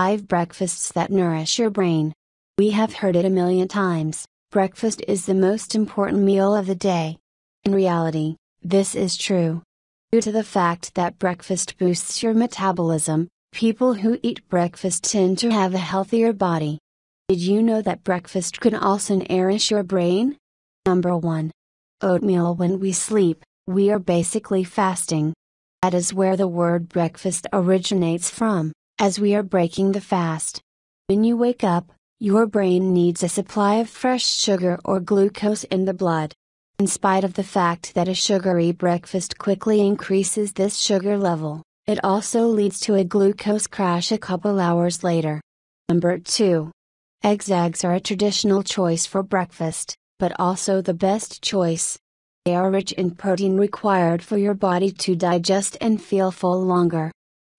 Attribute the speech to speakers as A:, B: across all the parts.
A: 5 Breakfasts that nourish your brain. We have heard it a million times breakfast is the most important meal of the day. In reality, this is true. Due to the fact that breakfast boosts your metabolism, people who eat breakfast tend to have a healthier body. Did you know that breakfast can also nourish your brain? Number 1. Oatmeal When we sleep, we are basically fasting. That is where the word breakfast originates from as we are breaking the fast. When you wake up, your brain needs a supply of fresh sugar or glucose in the blood. In spite of the fact that a sugary breakfast quickly increases this sugar level, it also leads to a glucose crash a couple hours later. Number 2. Eggs Eggs are a traditional choice for breakfast, but also the best choice. They are rich in protein required for your body to digest and feel full longer.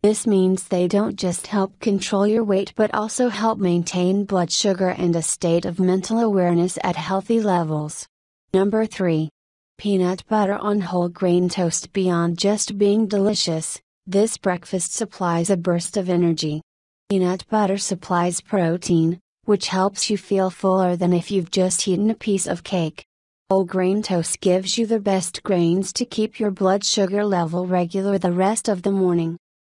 A: This means they don't just help control your weight but also help maintain blood sugar and a state of mental awareness at healthy levels. Number 3. Peanut butter on whole grain toast beyond just being delicious, this breakfast supplies a burst of energy. Peanut butter supplies protein, which helps you feel fuller than if you've just eaten a piece of cake. Whole grain toast gives you the best grains to keep your blood sugar level regular the rest of the morning.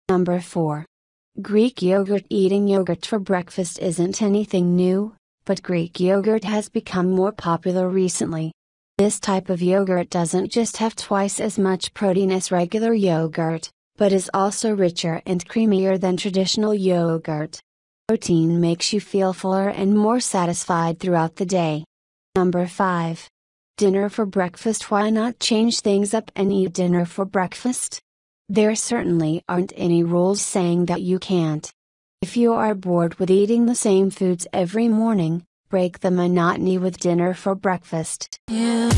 A: Number 4. Greek yogurt Eating yogurt for breakfast isn't anything new, but Greek yogurt has become more popular recently. This type of yogurt doesn't just have twice as much protein as regular yogurt, but is also richer and creamier than traditional yogurt. Protein makes you feel fuller and more satisfied throughout the day. Number 5. Dinner for breakfast Why not change things up and eat dinner for breakfast? There certainly aren't any rules saying that you can't. If you are bored with eating the same foods every morning, break the monotony with dinner for breakfast. Yeah.